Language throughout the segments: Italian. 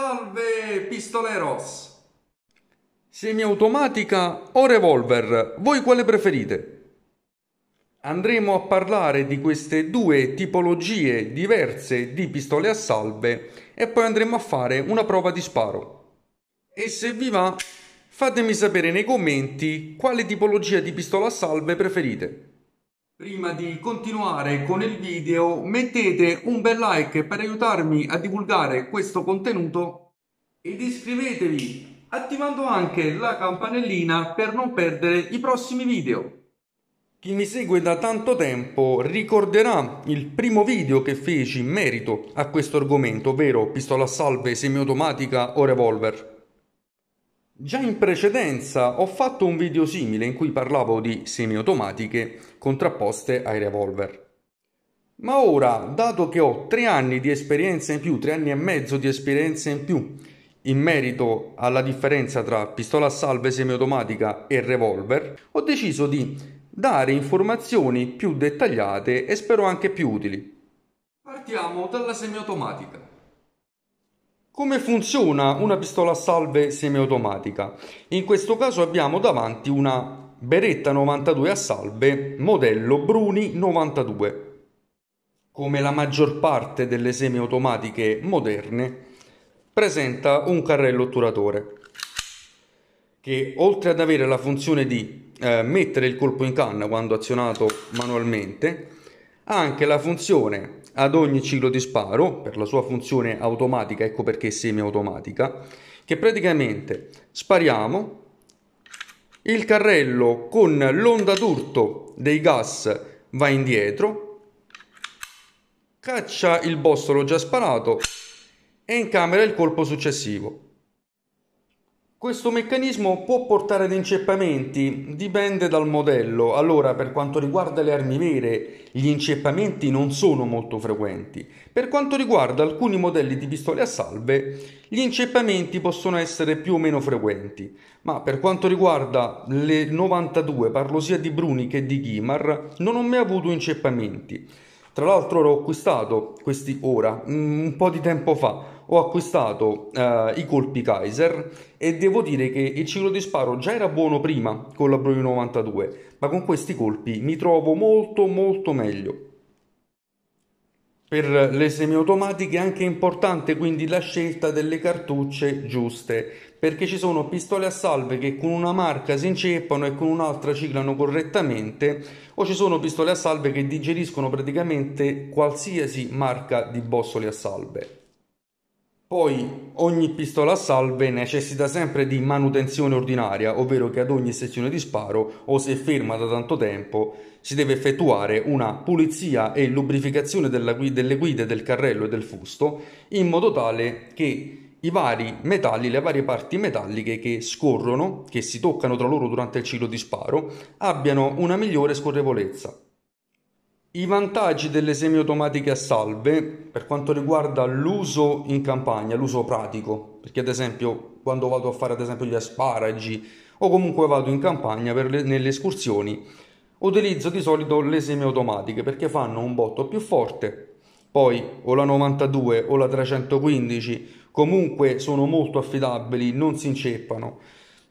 Salve, pistoleros! Semiautomatica o revolver? Voi quale preferite? Andremo a parlare di queste due tipologie diverse di pistole a salve e poi andremo a fare una prova di sparo. E se vi va, fatemi sapere nei commenti quale tipologia di pistola a salve preferite. Prima di continuare con il video mettete un bel like per aiutarmi a divulgare questo contenuto ed iscrivetevi attivando anche la campanellina per non perdere i prossimi video. Chi mi segue da tanto tempo ricorderà il primo video che feci in merito a questo argomento, ovvero pistola a salve semiautomatica o revolver. Già in precedenza ho fatto un video simile in cui parlavo di semiautomatiche contrapposte ai revolver. Ma ora, dato che ho tre anni di esperienza in più, tre anni e mezzo di esperienza in più in merito alla differenza tra pistola a salve semiautomatica e revolver, ho deciso di dare informazioni più dettagliate e spero anche più utili. Partiamo dalla semiautomatica. Come funziona una pistola a salve semiautomatica? In questo caso abbiamo davanti una Beretta 92 a salve modello Bruni 92. Come la maggior parte delle semiautomatiche moderne, presenta un carrello otturatore che oltre ad avere la funzione di eh, mettere il colpo in canna quando azionato manualmente, anche la funzione ad ogni ciclo di sparo, per la sua funzione automatica, ecco perché semiautomatica, che praticamente spariamo, il carrello con l'onda d'urto dei gas va indietro, caccia il bossolo già sparato e incamera il colpo successivo. Questo meccanismo può portare ad inceppamenti, dipende dal modello. Allora, per quanto riguarda le armi vere, gli inceppamenti non sono molto frequenti. Per quanto riguarda alcuni modelli di pistole a salve, gli inceppamenti possono essere più o meno frequenti. Ma per quanto riguarda le 92, parlo sia di Bruni che di Ghimar, non ho mai avuto inceppamenti. Tra l'altro l'ho acquistato questi ora, un po' di tempo fa ho acquistato eh, i colpi Kaiser e devo dire che il ciclo di sparo già era buono prima con la Broglie 92, ma con questi colpi mi trovo molto molto meglio. Per le semiautomatiche è anche importante quindi la scelta delle cartucce giuste, perché ci sono pistole a salve che con una marca si inceppano e con un'altra ciclano correttamente, o ci sono pistole a salve che digeriscono praticamente qualsiasi marca di bossoli a salve. Poi ogni pistola a salve necessita sempre di manutenzione ordinaria, ovvero che ad ogni sezione di sparo o se ferma da tanto tempo si deve effettuare una pulizia e lubrificazione guida, delle guide del carrello e del fusto in modo tale che i vari metalli, le varie parti metalliche che scorrono, che si toccano tra loro durante il ciclo di sparo, abbiano una migliore scorrevolezza. I vantaggi delle semiautomatiche a salve per quanto riguarda l'uso in campagna, l'uso pratico, perché ad esempio quando vado a fare ad esempio gli asparagi o comunque vado in campagna per le, nelle escursioni, utilizzo di solito le semiautomatiche perché fanno un botto più forte, poi o la 92 o la 315 comunque sono molto affidabili, non si inceppano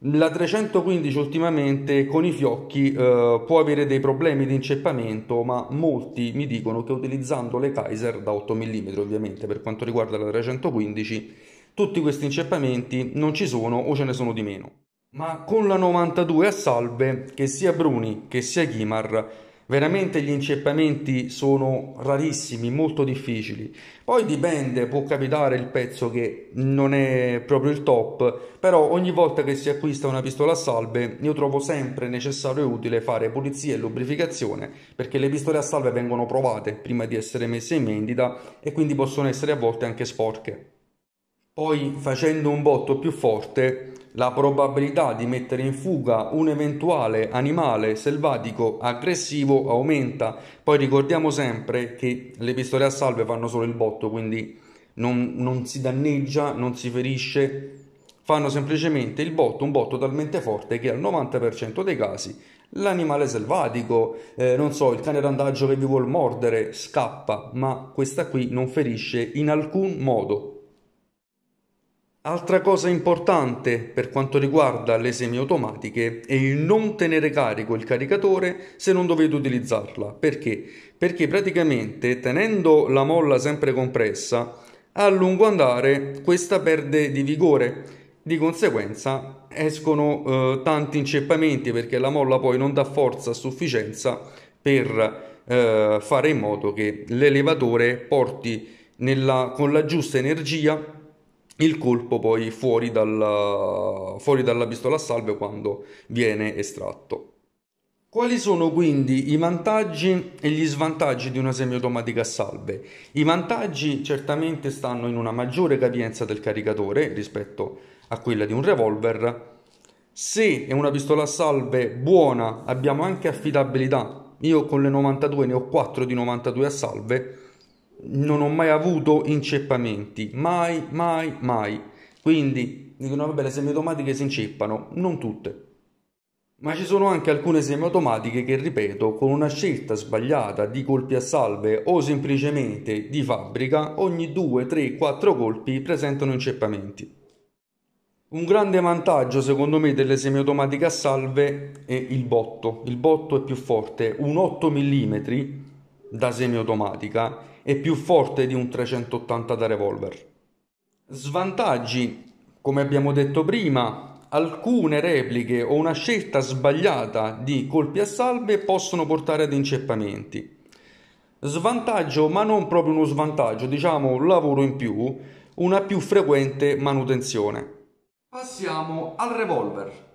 la 315 ultimamente con i fiocchi eh, può avere dei problemi di inceppamento, ma molti mi dicono che utilizzando le Kaiser da 8 mm ovviamente per quanto riguarda la 315, tutti questi inceppamenti non ci sono o ce ne sono di meno. Ma con la 92 a salve, che sia Bruni che sia Ghimar, veramente gli inceppamenti sono rarissimi, molto difficili. Poi dipende, può capitare il pezzo che non è proprio il top, però ogni volta che si acquista una pistola a salve io trovo sempre necessario e utile fare pulizia e lubrificazione perché le pistole a salve vengono provate prima di essere messe in vendita e quindi possono essere a volte anche sporche. Poi facendo un botto più forte la probabilità di mettere in fuga un eventuale animale selvatico aggressivo aumenta. Poi ricordiamo sempre che le pistole a salve fanno solo il botto, quindi non, non si danneggia, non si ferisce, fanno semplicemente il botto, un botto talmente forte che al 90% dei casi l'animale selvatico, eh, non so, il cane randaggio che vi vuol mordere, scappa, ma questa qui non ferisce in alcun modo. Altra cosa importante per quanto riguarda le semiautomatiche è il non tenere carico il caricatore se non dovete utilizzarla. Perché? Perché praticamente tenendo la molla sempre compressa, a lungo andare questa perde di vigore. Di conseguenza escono eh, tanti inceppamenti perché la molla poi non dà forza a sufficienza per eh, fare in modo che l'elevatore porti nella, con la giusta energia il colpo poi fuori dalla, fuori dalla pistola a salve quando viene estratto. Quali sono quindi i vantaggi e gli svantaggi di una semiautomatica a salve? I vantaggi certamente stanno in una maggiore capienza del caricatore rispetto a quella di un revolver. Se è una pistola a salve buona, abbiamo anche affidabilità. Io con le 92 ne ho 4 di 92 a salve, non ho mai avuto inceppamenti, mai, mai, mai. Quindi dicono, vabbè, le semiautomatiche si inceppano, non tutte. Ma ci sono anche alcune semiautomatiche che, ripeto, con una scelta sbagliata di colpi a salve o semplicemente di fabbrica, ogni 2, 3, 4 colpi presentano inceppamenti. Un grande vantaggio secondo me delle semiautomatiche a salve è il botto. Il botto è più forte, un 8 mm da semiautomatica è più forte di un 380 da revolver. Svantaggi, come abbiamo detto prima, alcune repliche o una scelta sbagliata di colpi a salve possono portare ad inceppamenti. Svantaggio, ma non proprio uno svantaggio, diciamo un lavoro in più, una più frequente manutenzione. Passiamo al revolver.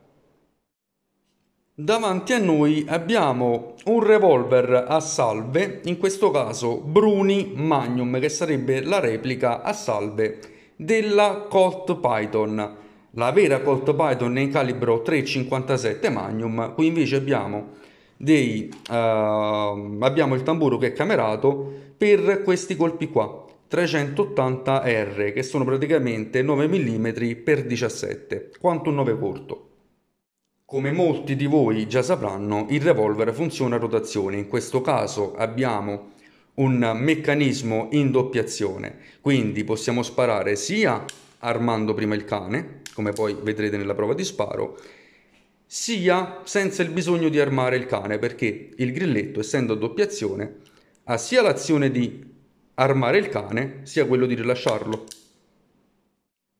Davanti a noi abbiamo un revolver a salve, in questo caso Bruni Magnum, che sarebbe la replica a salve della Colt Python. La vera Colt Python è in calibro 3,57 Magnum, qui invece abbiamo, dei, uh, abbiamo il tamburo che è camerato per questi colpi qua, 380R, che sono praticamente 9 mm x 17, quanto un 9 corto. Come molti di voi già sapranno, il revolver funziona a rotazione, in questo caso abbiamo un meccanismo in doppiazione, quindi possiamo sparare sia armando prima il cane, come poi vedrete nella prova di sparo, sia senza il bisogno di armare il cane, perché il grilletto, essendo a doppiazione, ha sia l'azione di armare il cane, sia quello di rilasciarlo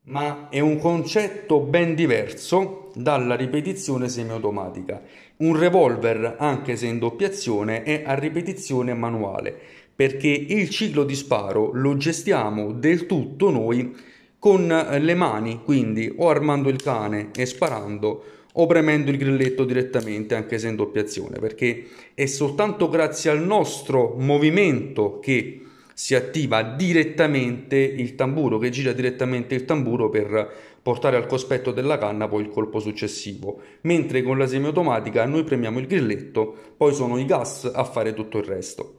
ma è un concetto ben diverso dalla ripetizione semiautomatica. Un revolver, anche se in doppia azione, è a ripetizione manuale, perché il ciclo di sparo lo gestiamo del tutto noi con le mani, quindi o armando il cane e sparando o premendo il grilletto direttamente anche se in doppia azione, perché è soltanto grazie al nostro movimento che si attiva direttamente il tamburo, che gira direttamente il tamburo per portare al cospetto della canna poi il colpo successivo, mentre con la semiautomatica noi premiamo il grilletto, poi sono i gas a fare tutto il resto.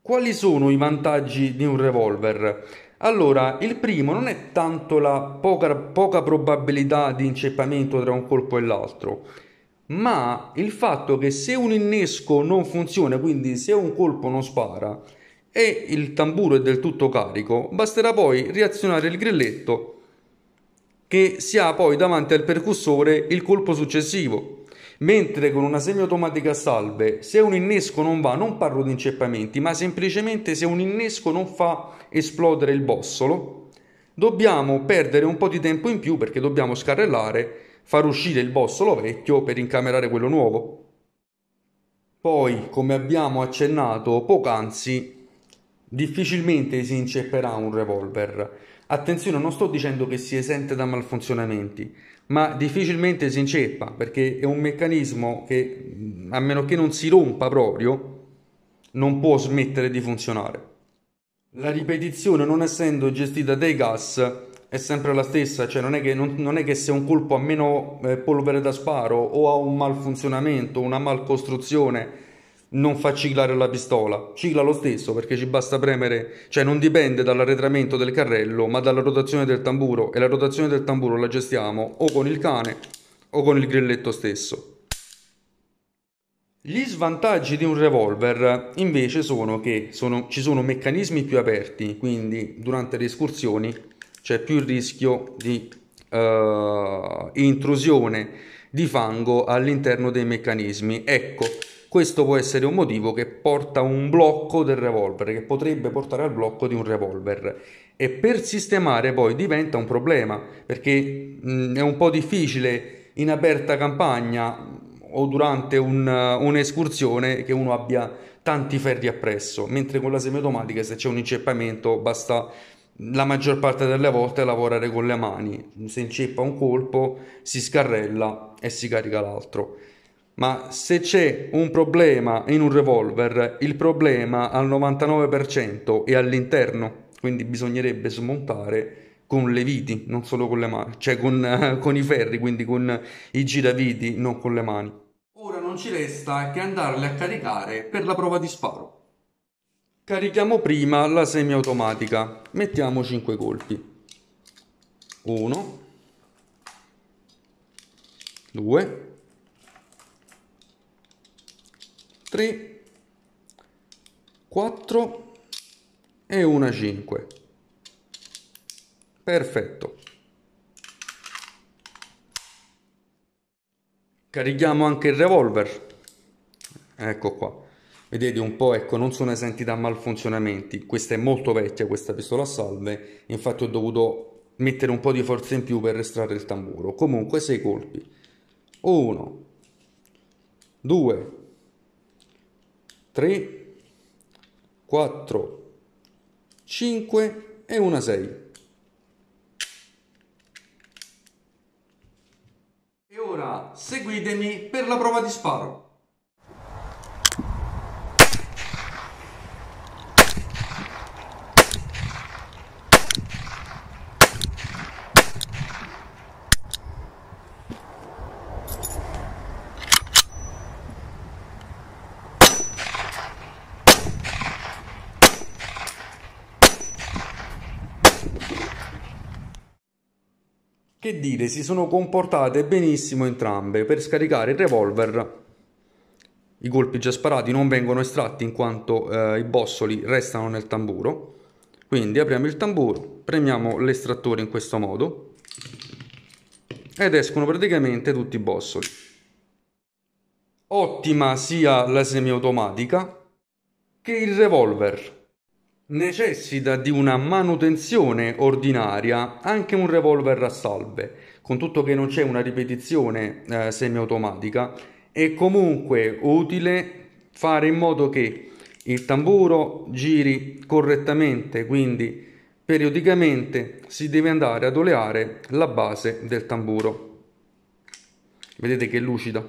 Quali sono i vantaggi di un revolver? Allora, il primo non è tanto la poca, poca probabilità di inceppamento tra un colpo e l'altro, ma il fatto che se un innesco non funziona, quindi se un colpo non spara, e il tamburo è del tutto carico, basterà poi riazionare il grilletto che si ha poi davanti al percussore il colpo successivo. Mentre con una semiautomatica salve, se un innesco non va, non parlo di inceppamenti, ma semplicemente se un innesco non fa esplodere il bossolo, dobbiamo perdere un po' di tempo in più perché dobbiamo scarrellare, far uscire il bossolo vecchio per incamerare quello nuovo. Poi, come abbiamo accennato poc'anzi, difficilmente si incepperà un revolver. Attenzione, non sto dicendo che si esente da malfunzionamenti, ma difficilmente si inceppa perché è un meccanismo che, a meno che non si rompa proprio, non può smettere di funzionare. La ripetizione, non essendo gestita dai gas, è sempre la stessa, cioè non è che, non, non è che se un colpo ha meno eh, polvere da sparo o ha un malfunzionamento, una malcostruzione, non fa ciclare la pistola, cicla lo stesso perché ci basta premere, cioè non dipende dall'arretramento del carrello ma dalla rotazione del tamburo e la rotazione del tamburo la gestiamo o con il cane o con il grilletto stesso. Gli svantaggi di un revolver invece sono che sono, ci sono meccanismi più aperti, quindi durante le escursioni c'è più il rischio di uh, intrusione di fango all'interno dei meccanismi. Ecco, questo può essere un motivo che porta a un blocco del revolver, che potrebbe portare al blocco di un revolver. E per sistemare poi diventa un problema, perché mh, è un po' difficile in aperta campagna o durante un, uh, un'escursione che uno abbia tanti ferri appresso, mentre con la semiautomatica se c'è un inceppamento basta la maggior parte delle volte lavorare con le mani, se inceppa un colpo si scarrella e si carica l'altro. Ma se c'è un problema in un revolver, il problema al 99% è all'interno, quindi bisognerebbe smontare con le viti, non solo con le mani, cioè con, con i ferri, quindi con i giraviti, non con le mani. Ora non ci resta che andarle a caricare per la prova di sparo. Carichiamo prima la semiautomatica, mettiamo 5 colpi. 1 2 3, 4 e una 5. Perfetto. Carichiamo anche il revolver. Ecco qua. Vedete un po', ecco, non sono esenti da malfunzionamenti. Questa è molto vecchia, questa pistola a salve. Infatti ho dovuto mettere un po' di forza in più per estrarre il tamburo. Comunque, 6 colpi. 1, 2, 3, 4, 5 e una 6. E ora seguitemi per la prova di sparo. dire, si sono comportate benissimo entrambe. Per scaricare il revolver i colpi già sparati non vengono estratti in quanto eh, i bossoli restano nel tamburo. Quindi apriamo il tamburo, premiamo l'estrattore in questo modo ed escono praticamente tutti i bossoli. Ottima sia la semiautomatica che il revolver necessita di una manutenzione ordinaria anche un revolver a salve, con tutto che non c'è una ripetizione eh, semiautomatica, è comunque utile fare in modo che il tamburo giri correttamente, quindi periodicamente si deve andare ad oleare la base del tamburo. Vedete che è lucida.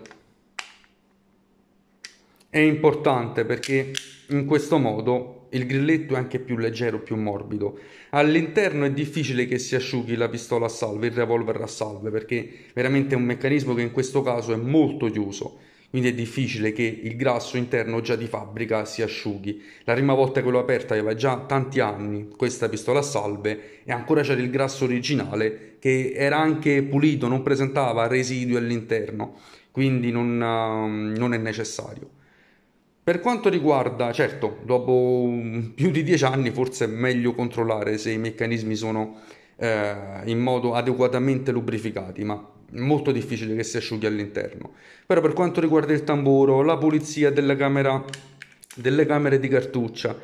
È importante perché in questo modo il grilletto è anche più leggero, più morbido. All'interno è difficile che si asciughi la pistola a salve, il revolver a salve, perché veramente è un meccanismo che in questo caso è molto chiuso. Quindi è difficile che il grasso interno già di fabbrica si asciughi. La prima volta che l'ho aperta aveva già tanti anni questa pistola a salve e ancora c'era il grasso originale che era anche pulito, non presentava residui all'interno, quindi non, ehm, non è necessario. Per quanto riguarda, certo, dopo più di dieci anni forse è meglio controllare se i meccanismi sono eh, in modo adeguatamente lubrificati, ma molto difficile che si asciughi all'interno. Però per quanto riguarda il tamburo, la pulizia della camera, delle camere di cartuccia,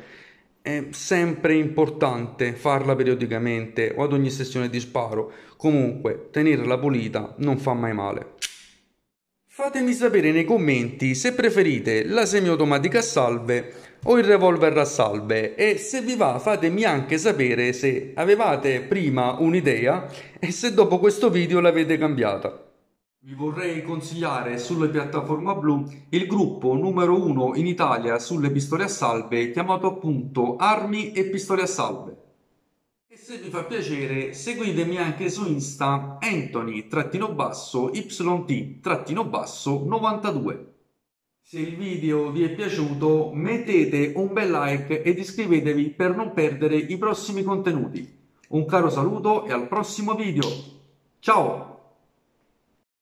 è sempre importante farla periodicamente o ad ogni sessione di sparo. Comunque, tenerla pulita non fa mai male. Fatemi sapere nei commenti se preferite la semiautomatica a salve o il revolver a salve e se vi va fatemi anche sapere se avevate prima un'idea e se dopo questo video l'avete cambiata. Vi vorrei consigliare sulla piattaforma blu il gruppo numero uno in Italia sulle pistole a salve chiamato appunto Armi e Pistole a Salve se vi fa piacere seguitemi anche su Insta Anthony-YT-92. basso Se il video vi è piaciuto mettete un bel like ed iscrivetevi per non perdere i prossimi contenuti. Un caro saluto e al prossimo video. Ciao!